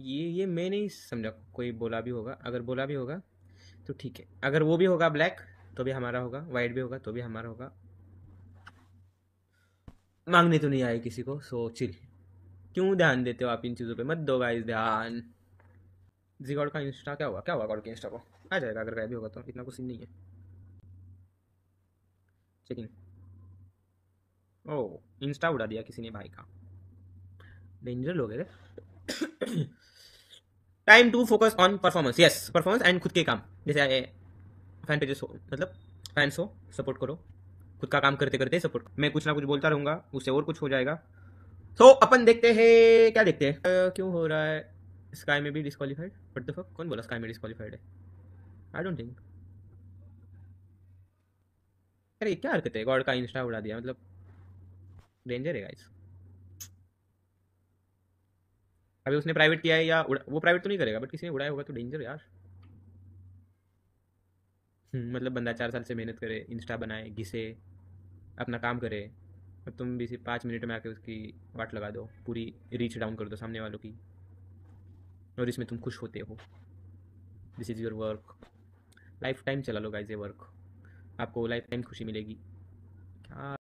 ये ये मैं नहीं समझा कोई बोला भी होगा अगर बोला भी होगा तो ठीक है अगर वो भी होगा ब्लैक तो भी हमारा होगा वाइट भी होगा तो भी हमारा होगा मांगने तो नहीं आए किसी को सो चिल क्यों ध्यान देते हो आप इन चीज़ों पे मत दो गाइस ध्यान जी गॉड का इंस्टा क्या हुआ क्या हुआ गॉड के इंस्टा को आ जाएगा अगर गायब होगा तो इतना कुछ नहीं है चेकिंग ओ इंस्टा उड़ा दिया किसी ने भाई का डेंजर लोग है time to focus on performance yes performance and खुद के काम जैसे फैन पेजेस हो मतलब फैंस हो सपोर्ट करो खुद का काम करते करते सपोर्ट मैं कुछ ना कुछ बोलता रहूँगा उससे और कुछ हो जाएगा सो so, अपन देखते हैं क्या देखते हैं uh, क्यों हो रहा है स्काई में भी डिस्कालीफाइड बट द कौन बोला स्काई में डिस्कालीफाइड है आई डोंट थिंक अरे क्या हरकत है गॉड का इंस्टा उड़ा दिया मतलब डेंजर है गाइस अभी उसने प्राइवेट किया है या वो प्राइवेट तो नहीं करेगा बट किसी ने उड़ाया होगा तो डेंजर यार हम्म, मतलब बंदा चार साल से मेहनत करे इंस्टा बनाए घिसे अपना काम करे और तुम भी सिर्फ पाँच मिनट में आके उसकी वाट लगा दो पूरी रीच डाउन कर दो सामने वालों की और इसमें तुम खुश होते हो this is your work life time चला लो गाइज ये वर्क आपको लाइफ टाइम खुशी मिलेगी क्या